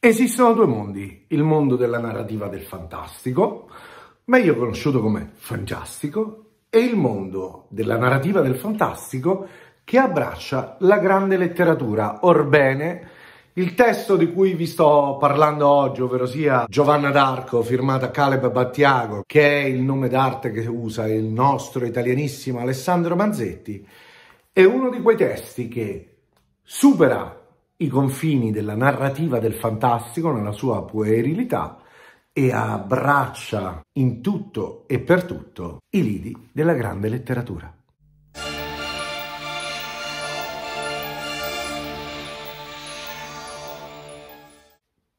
Esistono due mondi, il mondo della narrativa del fantastico, meglio conosciuto come fantastico, e il mondo della narrativa del fantastico che abbraccia la grande letteratura. Orbene, il testo di cui vi sto parlando oggi, ovvero sia Giovanna d'Arco, firmata Caleb Battiago, che è il nome d'arte che usa il nostro italianissimo Alessandro Manzetti, è uno di quei testi che supera i confini della narrativa del fantastico nella sua puerilità e abbraccia in tutto e per tutto i lidi della grande letteratura.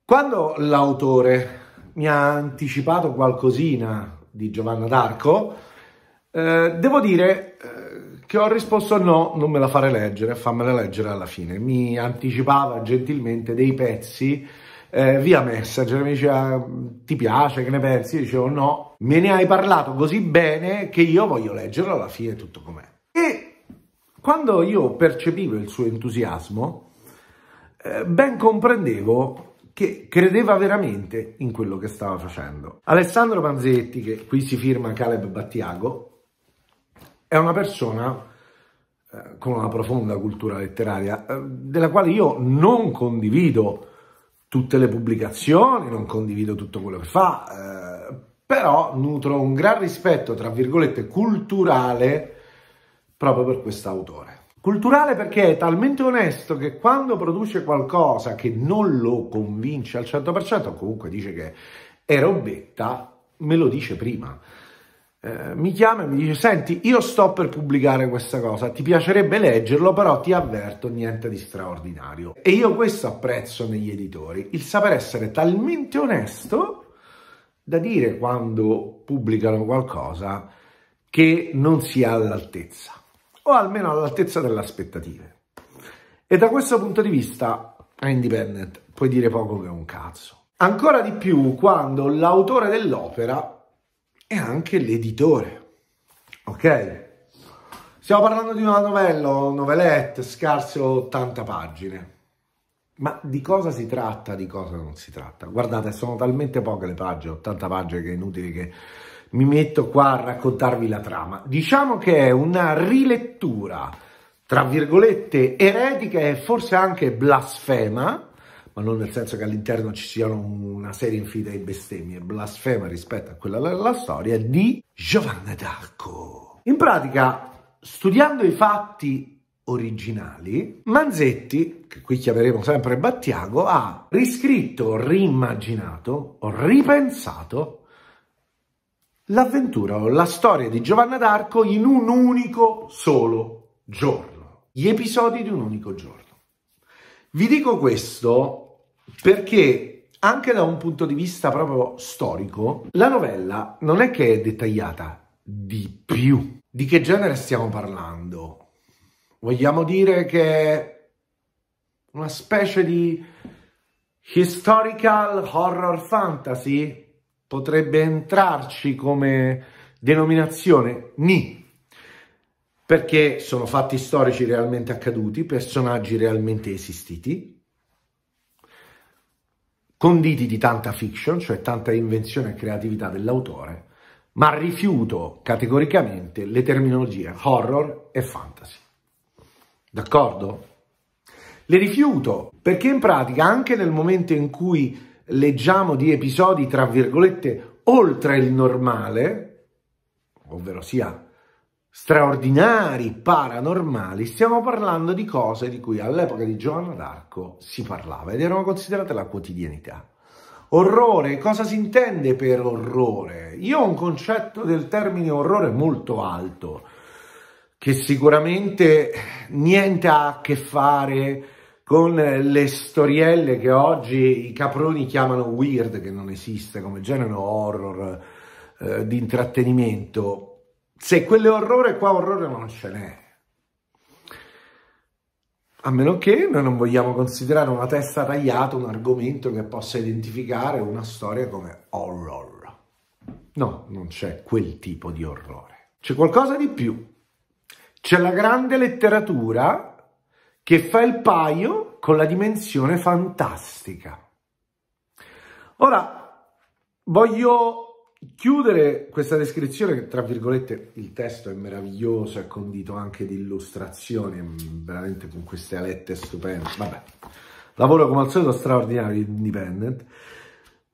Quando l'autore mi ha anticipato qualcosina di Giovanna d'Arco, eh, devo dire eh, che ho risposto no, non me la fare leggere, fammela leggere alla fine. Mi anticipava gentilmente dei pezzi eh, via Messenger, mi diceva ti piace, che ne pensi? Io dicevo no, me ne hai parlato così bene che io voglio leggerlo alla fine tutto com'è. E quando io percepivo il suo entusiasmo, eh, ben comprendevo che credeva veramente in quello che stava facendo. Alessandro Manzetti, che qui si firma Caleb Battiago, è una persona eh, con una profonda cultura letteraria, eh, della quale io non condivido tutte le pubblicazioni, non condivido tutto quello che fa, eh, però nutro un gran rispetto, tra virgolette, culturale proprio per quest'autore. Culturale perché è talmente onesto che quando produce qualcosa che non lo convince al 100%, o comunque dice che è robetta, me lo dice prima. Eh, mi chiama e mi dice senti io sto per pubblicare questa cosa ti piacerebbe leggerlo però ti avverto niente di straordinario e io questo apprezzo negli editori il saper essere talmente onesto da dire quando pubblicano qualcosa che non sia all'altezza o almeno all'altezza delle aspettative e da questo punto di vista a Independent puoi dire poco che è un cazzo ancora di più quando l'autore dell'opera e anche l'editore. Ok? Stiamo parlando di una novella, novelette, scarse 80 pagine. Ma di cosa si tratta, di cosa non si tratta? Guardate, sono talmente poche le pagine, 80 pagine, che è inutile che mi metto qua a raccontarvi la trama. Diciamo che è una rilettura, tra virgolette, eretica e forse anche blasfema, ma non nel senso che all'interno ci siano una serie infinita di bestemmie, blasfema rispetto a quella della storia di Giovanna d'Arco. In pratica, studiando i fatti originali, Manzetti, che qui chiameremo sempre Battiago, ha riscritto, rimmaginato ripensato l'avventura o la storia di Giovanna d'Arco in un unico solo giorno, gli episodi di un unico giorno. Vi dico questo perché anche da un punto di vista proprio storico, la novella non è che è dettagliata di più. Di che genere stiamo parlando? Vogliamo dire che è una specie di historical horror fantasy? Potrebbe entrarci come denominazione? Ni. Perché sono fatti storici realmente accaduti, personaggi realmente esistiti, conditi di tanta fiction, cioè tanta invenzione e creatività dell'autore, ma rifiuto categoricamente le terminologie horror e fantasy. D'accordo? Le rifiuto perché in pratica anche nel momento in cui leggiamo di episodi, tra virgolette, oltre il normale, ovvero sia straordinari, paranormali, stiamo parlando di cose di cui all'epoca di Giovanna d'Arco si parlava ed erano considerate la quotidianità. Orrore, cosa si intende per orrore? Io ho un concetto del termine orrore molto alto, che sicuramente niente ha a che fare con le storielle che oggi i caproni chiamano weird, che non esiste come genere horror eh, di intrattenimento, se quello orrore, qua orrore non ce n'è. A meno che noi non vogliamo considerare una testa tagliata un argomento che possa identificare una storia come horror. No, non c'è quel tipo di orrore. C'è qualcosa di più. C'è la grande letteratura che fa il paio con la dimensione fantastica. Ora, voglio chiudere questa descrizione, che tra virgolette il testo è meraviglioso, è condito anche di illustrazioni, veramente con queste alette stupende. Vabbè, lavoro come al solito straordinario, independent.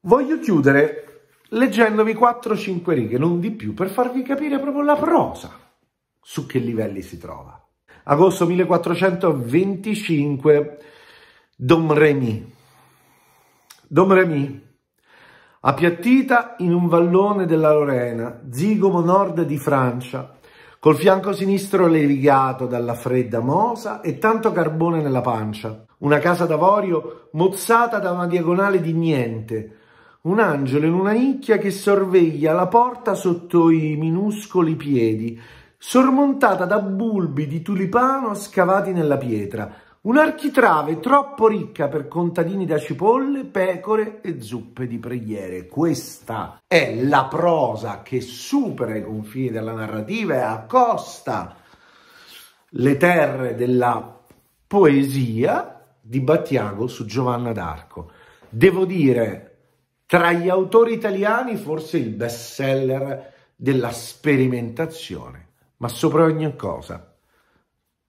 Voglio chiudere leggendovi 4-5 righe, non di più, per farvi capire proprio la prosa su che livelli si trova. Agosto 1425, Domremy. Domremy appiattita in un vallone della Lorena, zigomo nord di Francia, col fianco sinistro levigato dalla fredda mosa e tanto carbone nella pancia. Una casa d'avorio mozzata da una diagonale di niente, un angelo in una nicchia che sorveglia la porta sotto i minuscoli piedi, sormontata da bulbi di tulipano scavati nella pietra, Un'architrave troppo ricca per contadini da cipolle, pecore e zuppe di preghiere. Questa è la prosa che supera i confini della narrativa e accosta le terre della poesia di Battiago su Giovanna d'Arco. Devo dire, tra gli autori italiani forse il best seller della sperimentazione, ma sopra ogni cosa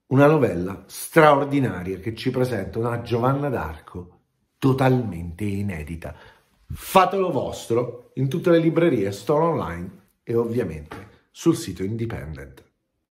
una novella straordinaria che ci presenta una Giovanna d'Arco totalmente inedita. Fatelo vostro in tutte le librerie, store online e ovviamente sul sito Independent.